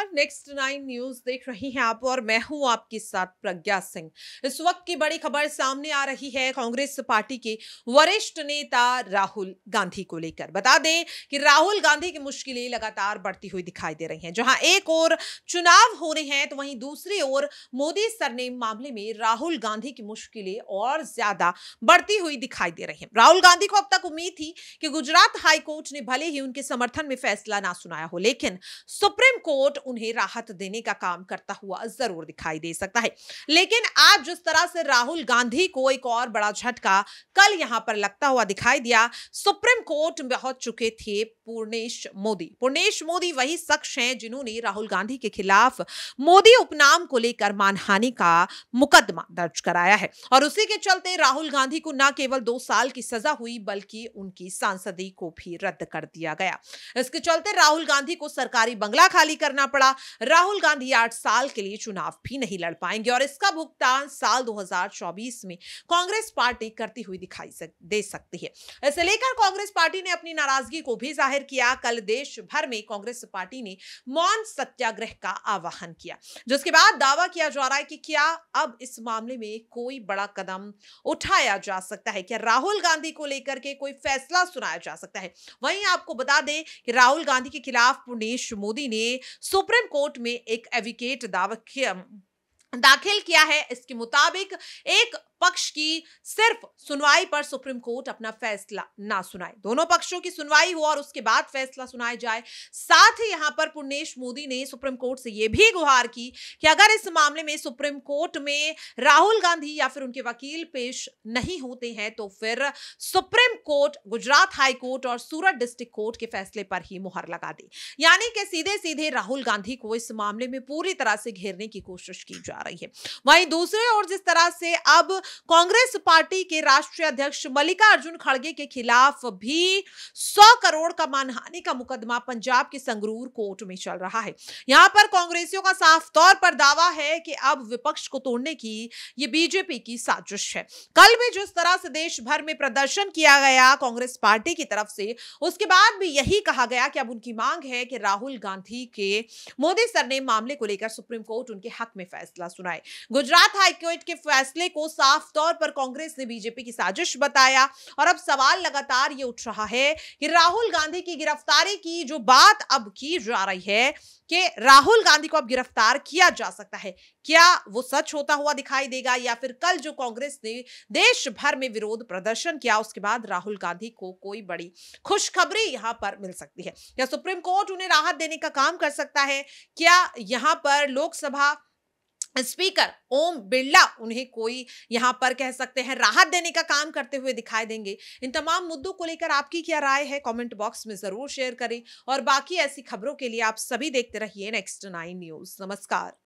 नमस्कार next nine news देख रही हैं आप और मैं हूं आपके साथ प्रज्ञा सिंह इस वक्त की बड़ी खबर सामने आ रही है कांग्रेस पार्टी के वरिष्ठ नेता राहुल गांधी को लेकर बता दें कि राहुल गांधी की मुश्किलें लगातार बढ़ती हुई दिखाई दे रही हैं जहां एक ओर चुनाव हो रहे हैं तो वहीं दूसरी ओर मोदी सरनेम मामले में राहुल गांधी की मुश्किलें और ज्यादा बढ़ती हुई दिखाई दे रही है राहुल गांधी को अब तक उम्मीद थी कि गुजरात हाईकोर्ट ने भले ही उनके समर्थन में फैसला ना सुनाया हो लेकिन सुप्रीम कोर्ट उन्हें राहत देने का काम करता हुआ जरूर दिखाई दे सकता है लेकिन आज जिस तरह से राहुल गांधी को एक और बड़ा झटका कल यहां पर लगता हुआ दिखाई दिया सुप्रीम कोर्ट पहुंच चुके थे पूर्णेश मोदी पूर्णेश मोदी वही शख्स हैं जिन्होंने राहुल गांधी के खिलाफ मोदी उपनाम को लेकर मानहानि का मुकदमा दर्ज कराया है और उसी के चलते राहुल गांधी को न केवल दो साल की सजा हुई बल्कि उनकी सांसदी को भी रद्द कर दिया गया इसके चलते राहुल गांधी को सरकारी बंगला खाली करना पड़ा पड़ा राहुल गांधी आठ साल के लिए चुनाव भी नहीं लड़ पाएंगे और इसका भुगतान साल 2024 में कांग्रेस पार्टी करती हुई दिखाई सक, दे सकती है इसे लेकर कांग्रेस पार्टी ने अपनी नाराजगी को भी जाहिर किया कल देश भर में कांग्रेस पार्टी ने मौन सत्याग्रह का आह्वान किया जिसके बाद दावा किया जा रहा है कि क्या अब इस मामले में कोई बड़ा कदम उठाया जा सकता है क्या राहुल गांधी को लेकर के कोई फैसला सुनाया जा सकता है वहीं आपको बता दें कि राहुल गांधी के खिलाफ पुणेश मोदी ने सुप सुप्रीम कोर्ट में एक एविकेट दावा दाखिल किया है इसके मुताबिक एक पक्ष की सिर्फ सुनवाई पर सुप्रीम कोर्ट अपना फैसला ना सुनाए दोनों पक्षों की सुनवाई हो और उसके बाद फैसला सुनाया जाए साथ ही यहां पर पुर्णेश मोदी ने सुप्रीम कोर्ट से यह भी गुहार की कि अगर इस मामले में सुप्रीम कोर्ट में राहुल गांधी या फिर उनके वकील पेश नहीं होते हैं तो फिर सुप्रीम कोर्ट गुजरात हाईकोर्ट और सूरत डिस्ट्रिक्ट कोर्ट के फैसले पर ही मुहर लगा दी यानी कि सीधे सीधे राहुल गांधी को इस मामले में पूरी तरह से घेरने की कोशिश की जा रही है वहीं दूसरे और जिस तरह से अब कांग्रेस पार्टी के राष्ट्रीय अध्यक्ष मल्लिकार्जुन खड़गे के खिलाफ भी सौ करोड़ का मानहानि का मुकदमा पंजाब के संगरूर कोर्ट में चल रहा है यहां पर कांग्रेसियों का साफ तौर पर दावा है कि अब विपक्ष को तोड़ने की ये बीजेपी की साजिश है कल भी जिस तरह से देश भर में प्रदर्शन किया गया कांग्रेस पार्टी की तरफ से उसके बाद भी यही कहा गया कि अब उनकी मांग है कि राहुल गांधी के मोदी सर ने मामले को लेकर सुप्रीम कोर्ट उनके हक में फैसला सुनाए गुजरात हाईकोर्ट के फैसले को साफ साफ तौर पर कांग्रेस ने बीजेपी की साजिश बताया और अब सवाल लगातार ये उठ रहा है कि राहुल गांधी की गिरफ्तारी की जो बात अब की जा रही है कि राहुल गांधी को अब गिरफ्तार किया जा सकता है क्या वो सच होता हुआ दिखाई देगा या फिर कल जो कांग्रेस ने देश भर में विरोध प्रदर्शन किया उसके बाद राहुल गांधी को कोई बड़ी खुशखबरी यहां पर मिल सकती है क्या सुप्रीम कोर्ट उन्हें राहत देने का काम कर सकता है क्या यहां पर लोकसभा स्पीकर ओम बिरला उन्हें कोई यहां पर कह सकते हैं राहत देने का काम करते हुए दिखाई देंगे इन तमाम मुद्दों को लेकर आपकी क्या राय है कमेंट बॉक्स में ज़रूर शेयर करें और बाकी ऐसी खबरों के लिए आप सभी देखते रहिए नेक्स्ट नाइन न्यूज़ नमस्कार